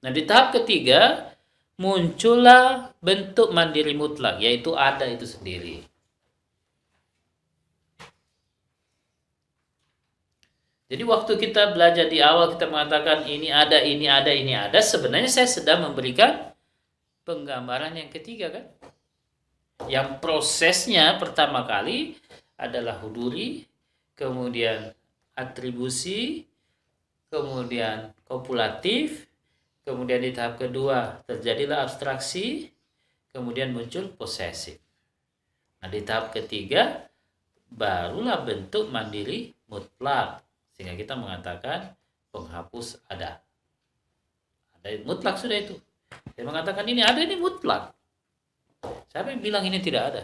Nah, di tahap ketiga muncullah bentuk mandiri mutlak yaitu ada itu sendiri. Jadi waktu kita belajar di awal kita mengatakan ini ada, ini ada, ini ada. Sebenarnya saya sedang memberikan penggambaran yang ketiga kan. Yang prosesnya pertama kali adalah huduri, kemudian atribusi, kemudian kopulatif, Kemudian di tahap kedua terjadilah abstraksi, kemudian muncul posesif. Nah, di tahap ketiga barulah bentuk mandiri mutlak sehingga kita mengatakan penghapus ada. Ada mutlak sudah itu. Saya mengatakan ini ada ini mutlak. Siapa yang bilang ini tidak ada?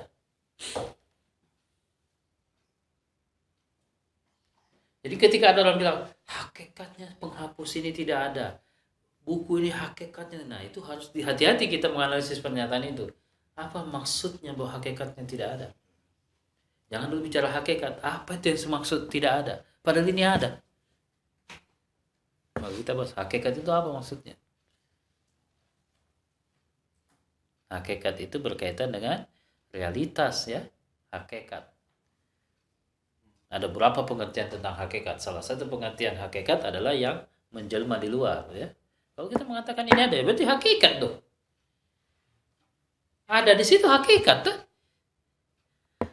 Jadi ketika ada orang bilang hakikatnya penghapus ini tidak ada, buku ini hakikatnya nah itu harus dihati-hati kita menganalisis pernyataan itu apa maksudnya bahwa hakikatnya tidak ada jangan dulu bicara hakikat apa itu yang dimaksud tidak ada padahal ini ada maka kita bahas hakikat itu apa maksudnya hakikat itu berkaitan dengan realitas ya hakikat ada berapa pengertian tentang hakikat salah satu pengertian hakikat adalah yang menjelma di luar ya kalau kita mengatakan ini ada, berarti hakikat tuh. Ada di situ hakikat tuh.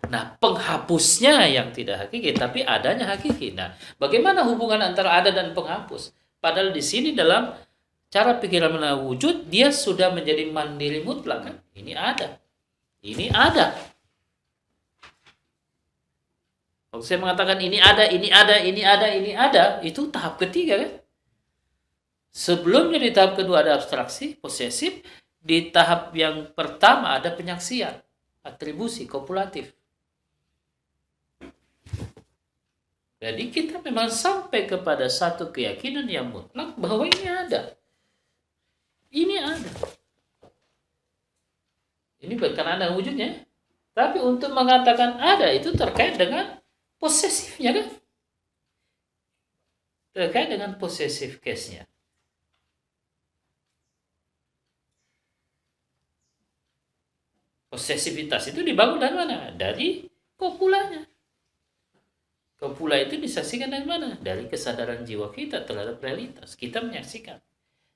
Nah, penghapusnya yang tidak hakiki, tapi adanya hakiki. Nah, bagaimana hubungan antara ada dan penghapus? Padahal di sini dalam cara pikiran menawar wujud, dia sudah menjadi mandiri mutlak kan? Ini ada. Ini ada. Kalau saya mengatakan ini ada, ini ada, ini ada, ini ada, itu tahap ketiga kan? Sebelumnya di tahap kedua ada abstraksi, posesif. Di tahap yang pertama ada penyaksian, atribusi, kopulatif. Jadi kita memang sampai kepada satu keyakinan yang mutlak bahwa ini ada. Ini ada. Ini bukan ada wujudnya. Tapi untuk mengatakan ada itu terkait dengan posesifnya kan? Terkait dengan posesif case-nya. posesivitas itu dibangun dari mana? Dari kopulanya. Kopula itu disaksikan dari mana? Dari kesadaran jiwa kita terhadap realitas. Kita menyaksikan.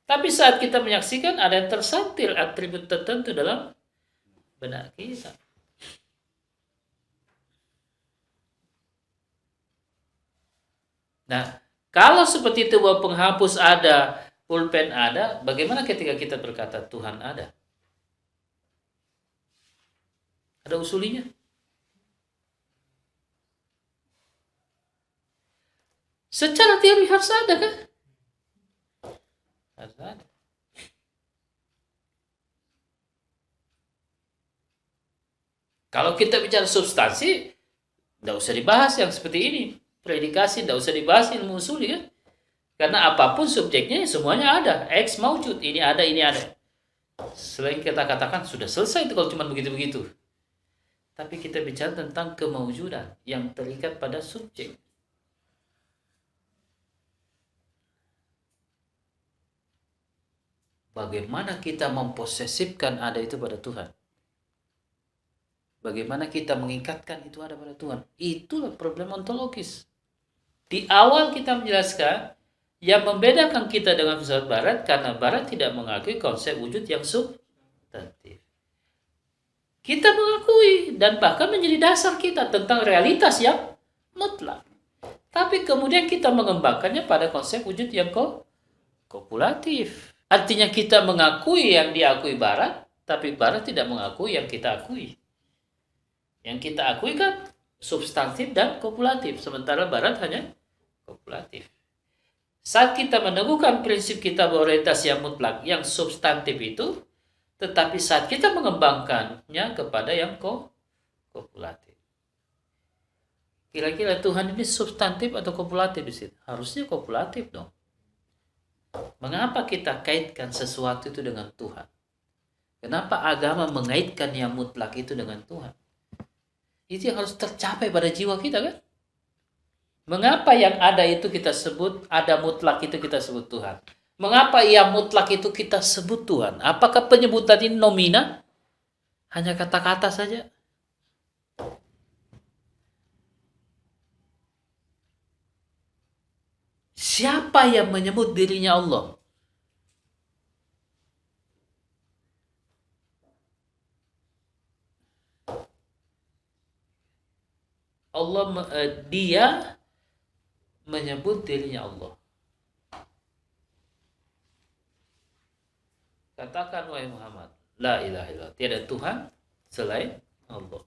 Tapi saat kita menyaksikan ada yang tersantil atribut tertentu dalam benak kita. Nah, kalau seperti itu bahwa penghapus ada, pulpen ada, bagaimana ketika kita berkata Tuhan ada? Ada usulinya. Secara teori harus ada kan? Harus ada. Kalau kita bicara substansi, tidak usah dibahas yang seperti ini. Predikasi tidak usah dibahas ilmu usul ya. Karena apapun subjeknya semuanya ada. X maujud, ini ada, ini ada. Selain kita katakan sudah selesai itu kalau cuma begitu-begitu tapi kita bicara tentang kemaujudan yang terikat pada subjek bagaimana kita memposesifkan ada itu pada Tuhan bagaimana kita mengikatkan itu ada pada Tuhan itulah problem ontologis di awal kita menjelaskan yang membedakan kita dengan filsafat barat karena barat tidak mengakui konsep wujud yang substantif kita mengakui dan bahkan menjadi dasar kita tentang realitas yang mutlak. Tapi kemudian kita mengembangkannya pada konsep wujud yang ko kopulatif. Artinya kita mengakui yang diakui barat, tapi barat tidak mengakui yang kita akui. Yang kita akui kan substantif dan kopulatif, sementara barat hanya kopulatif. Saat kita meneguhkan prinsip kita berorientasi yang mutlak, yang substantif itu, tetapi saat kita mengembangkannya kepada yang ko kopulatif. Kira-kira Tuhan ini substantif atau kopulatif di situ? Harusnya kopulatif dong. Mengapa kita kaitkan sesuatu itu dengan Tuhan? Kenapa agama mengaitkan yang mutlak itu dengan Tuhan? Itu yang harus tercapai pada jiwa kita kan? Mengapa yang ada itu kita sebut, ada mutlak itu kita sebut Tuhan? Mengapa ia mutlak itu kita sebut Tuhan? Apakah penyebutan ini nomina? Hanya kata-kata saja? Siapa yang menyebut dirinya Allah? Allah eh, dia menyebut dirinya Allah. Katakan wahai Muhammad, la ilaha illallah. Tiada Tuhan selain Allah.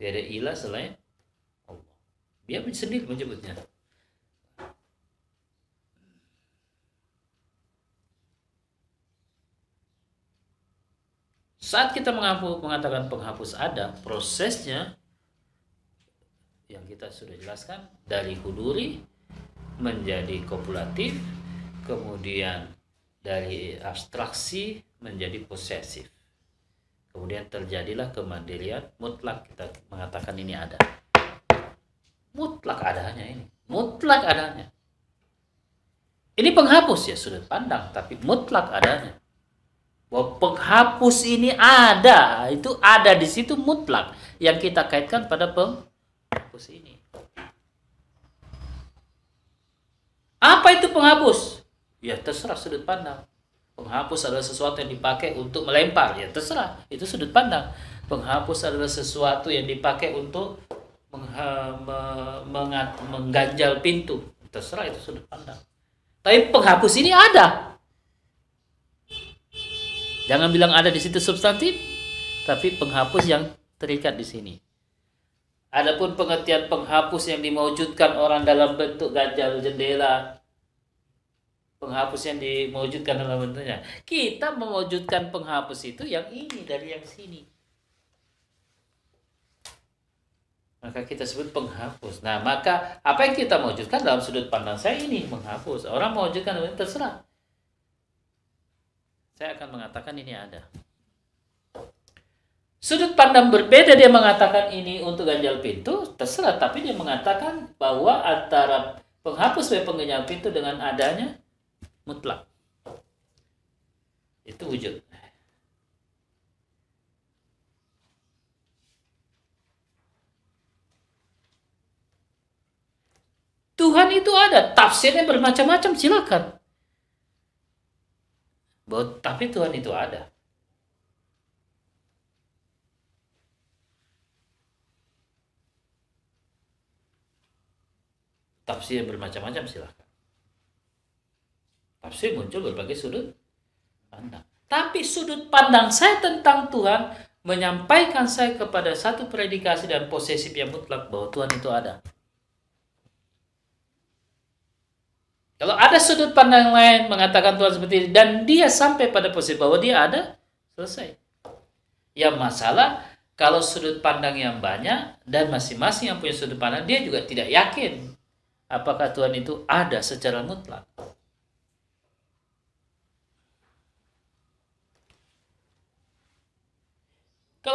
Tiada ilah selain Allah. Dia sendiri menyebutnya. Saat kita mengampu, mengatakan penghapus ada, prosesnya yang kita sudah jelaskan dari huduri menjadi kopulatif, kemudian dari abstraksi menjadi posesif. Kemudian terjadilah kemandirian mutlak kita mengatakan ini ada. Mutlak adanya ini, mutlak adanya. Ini penghapus ya sudut pandang, tapi mutlak adanya. Bahwa penghapus ini ada, itu ada di situ mutlak yang kita kaitkan pada penghapus ini. Apa itu penghapus? ya terserah sudut pandang penghapus adalah sesuatu yang dipakai untuk melempar ya terserah itu sudut pandang penghapus adalah sesuatu yang dipakai untuk mengganjal pintu terserah itu sudut pandang tapi penghapus ini ada jangan bilang ada di situ substantif tapi penghapus yang terikat di sini Adapun pengertian penghapus yang dimaujudkan orang dalam bentuk ganjal jendela penghapus yang diwujudkan dalam bentuknya. Kita mewujudkan penghapus itu yang ini dari yang sini. Maka kita sebut penghapus. Nah, maka apa yang kita mewujudkan dalam sudut pandang saya ini menghapus. Orang mewujudkan terserah. Saya akan mengatakan ini ada. Sudut pandang berbeda dia mengatakan ini untuk ganjal pintu, terserah. Tapi dia mengatakan bahwa antara penghapus sebagai pengganjal pintu dengan adanya mutlak itu wujud Tuhan itu ada tafsirnya bermacam-macam silakan buat tapi Tuhan itu ada tafsir bermacam-macam silakan Tafsir muncul berbagai sudut pandang. Tapi sudut pandang saya tentang Tuhan menyampaikan saya kepada satu predikasi dan posesif yang mutlak bahwa Tuhan itu ada. Kalau ada sudut pandang lain mengatakan Tuhan seperti ini dan dia sampai pada posisi bahwa dia ada, selesai. Ya masalah kalau sudut pandang yang banyak dan masing-masing yang punya sudut pandang dia juga tidak yakin apakah Tuhan itu ada secara mutlak.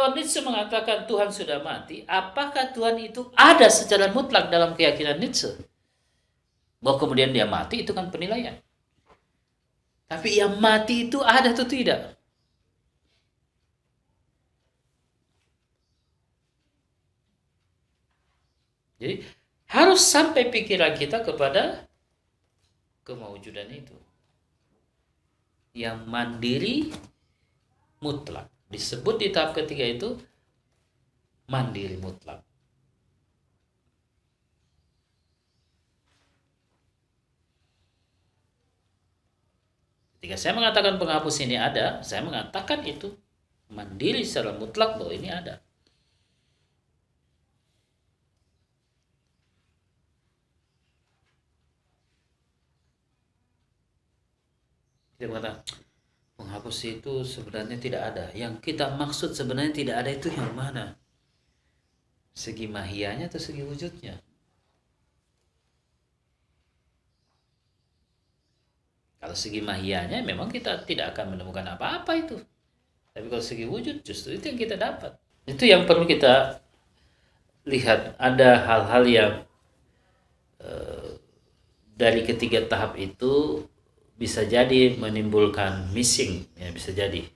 Kalau Nietzsche mengatakan Tuhan sudah mati, apakah Tuhan itu ada secara mutlak dalam keyakinan Nietzsche? Bahwa kemudian dia mati itu kan penilaian. Tapi yang mati itu ada atau tidak? Jadi harus sampai pikiran kita kepada kemaujudan itu. Yang mandiri mutlak disebut di tahap ketiga itu mandiri mutlak. Ketika saya mengatakan penghapus ini ada, saya mengatakan itu mandiri secara mutlak bahwa ini ada. Dia mengatakan, Menghapus itu sebenarnya tidak ada. Yang kita maksud sebenarnya tidak ada itu yang mana? Segi mahianya atau segi wujudnya? Kalau segi mahianya memang kita tidak akan menemukan apa-apa itu. Tapi kalau segi wujud justru itu yang kita dapat. Itu yang perlu kita lihat. Ada hal-hal yang eh, dari ketiga tahap itu bisa jadi menimbulkan missing ya bisa jadi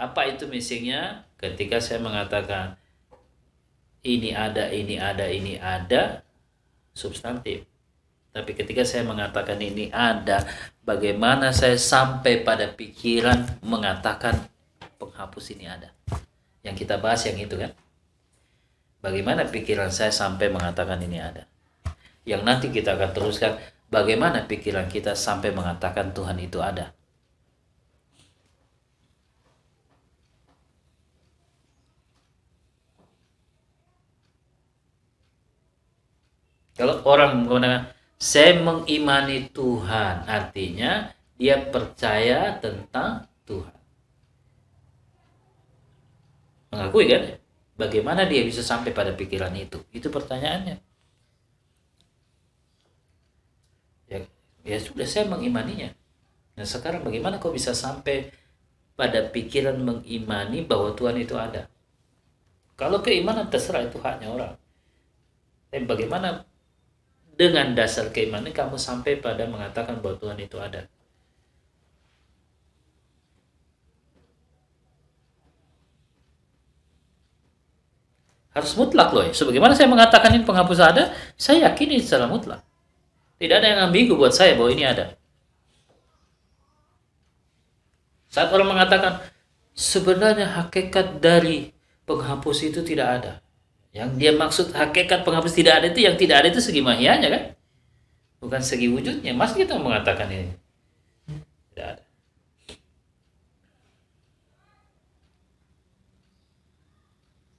apa itu missingnya ketika saya mengatakan ini ada ini ada ini ada substantif tapi ketika saya mengatakan ini ada bagaimana saya sampai pada pikiran mengatakan penghapus ini ada yang kita bahas yang itu kan bagaimana pikiran saya sampai mengatakan ini ada yang nanti kita akan teruskan Bagaimana pikiran kita sampai mengatakan Tuhan itu ada? Kalau orang menggunakan saya mengimani Tuhan, artinya dia percaya tentang Tuhan. Mengakui kan? Bagaimana dia bisa sampai pada pikiran itu? Itu pertanyaannya. ya sudah saya mengimaninya nah sekarang bagaimana kau bisa sampai pada pikiran mengimani bahwa Tuhan itu ada kalau keimanan terserah itu haknya orang tapi bagaimana dengan dasar keimanan kamu sampai pada mengatakan bahwa Tuhan itu ada harus mutlak loh Sebagaimana saya mengatakan ini penghapus ada, saya yakin ini secara mutlak. Tidak ada yang ambigu buat saya bahwa ini ada. Saat orang mengatakan sebenarnya hakikat dari penghapus itu tidak ada. Yang dia maksud hakikat penghapus tidak ada itu yang tidak ada itu segi mahianya kan? Bukan segi wujudnya. Mas kita mengatakan ini. Tidak ada.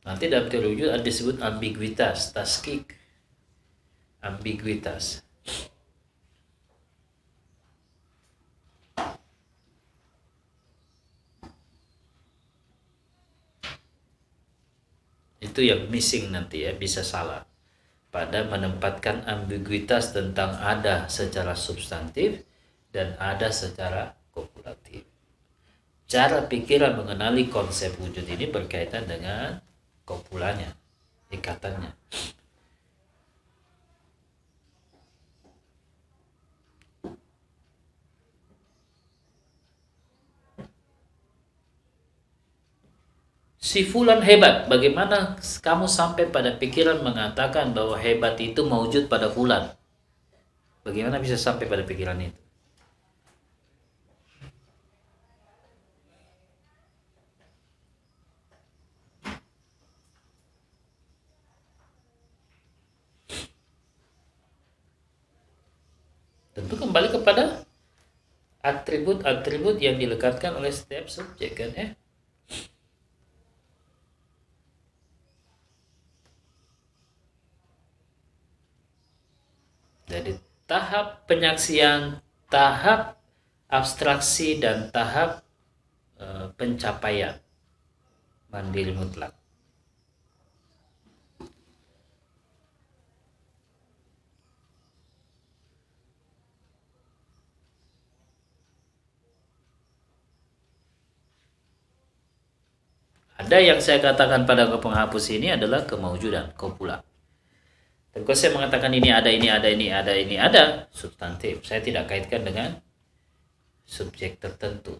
Nanti dalam teori wujud ada disebut ambiguitas, taskik, ambiguitas. itu yang missing nanti ya bisa salah pada menempatkan ambiguitas tentang ada secara substantif dan ada secara kopulatif. Cara pikiran mengenali konsep wujud ini berkaitan dengan kopulanya ikatannya. si fulan hebat. Bagaimana kamu sampai pada pikiran mengatakan bahwa hebat itu mewujud pada fulan? Bagaimana bisa sampai pada pikiran itu? Tentu kembali kepada atribut-atribut yang dilekatkan oleh setiap subjek kan ya. tahap penyaksian, tahap abstraksi dan tahap e, pencapaian mandiri mutlak. Ada yang saya katakan pada penghapus ini adalah kemaujudan, kopula. Tapi kalau saya mengatakan ini ada, ini ada, ini ada, ini ada, substantif. Saya tidak kaitkan dengan subjek tertentu.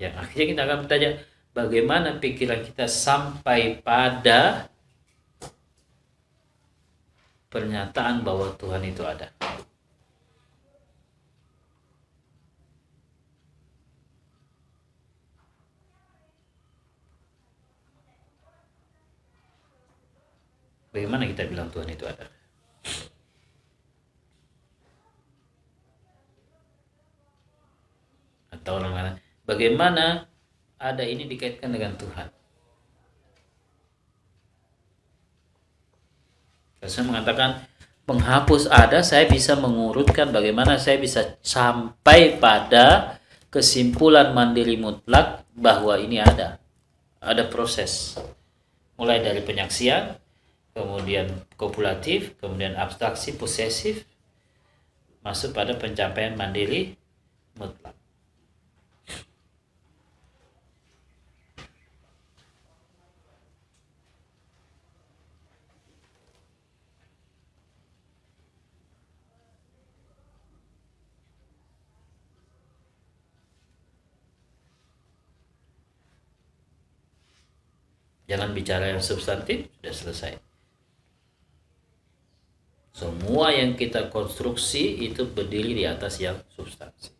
Ya, akhirnya kita akan bertanya bagaimana pikiran kita sampai pada pernyataan bahwa Tuhan itu ada. Bagaimana kita bilang Tuhan itu ada? Atau orang bagaimana ada ini dikaitkan dengan Tuhan? Saya mengatakan penghapus ada, saya bisa mengurutkan bagaimana saya bisa sampai pada kesimpulan mandiri mutlak bahwa ini ada. Ada proses. Mulai dari penyaksian, kemudian kopulatif, kemudian abstraksi posesif, masuk pada pencapaian mandiri mutlak. Jangan bicara yang substantif, sudah selesai. Semua yang kita konstruksi itu berdiri di atas yang substansi.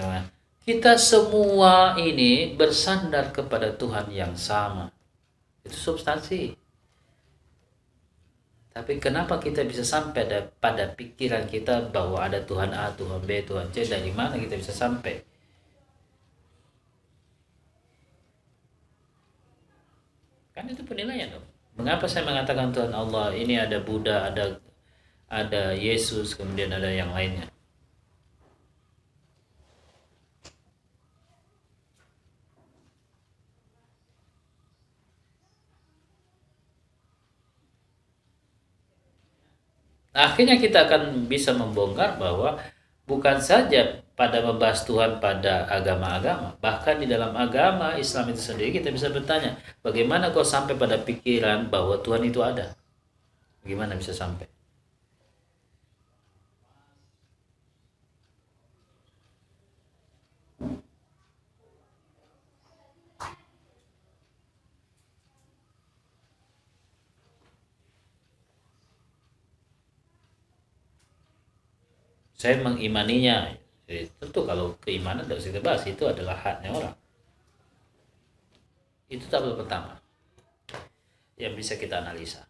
Nah, kita semua ini bersandar kepada Tuhan yang sama. Itu substansi. Tapi kenapa kita bisa sampai ada, pada pikiran kita bahwa ada Tuhan A, Tuhan B, Tuhan C, dari mana kita bisa sampai? Kan itu penilaian dong. Mengapa saya mengatakan Tuhan Allah, ini ada Buddha, ada ada Yesus, kemudian ada yang lainnya. akhirnya kita akan bisa membongkar bahwa bukan saja pada membahas Tuhan pada agama-agama, bahkan di dalam agama Islam itu sendiri kita bisa bertanya, bagaimana kau sampai pada pikiran bahwa Tuhan itu ada? Bagaimana bisa sampai? saya mengimaninya jadi tentu kalau keimanan tidak bisa dibahas itu adalah haknya orang itu tabel pertama yang bisa kita analisa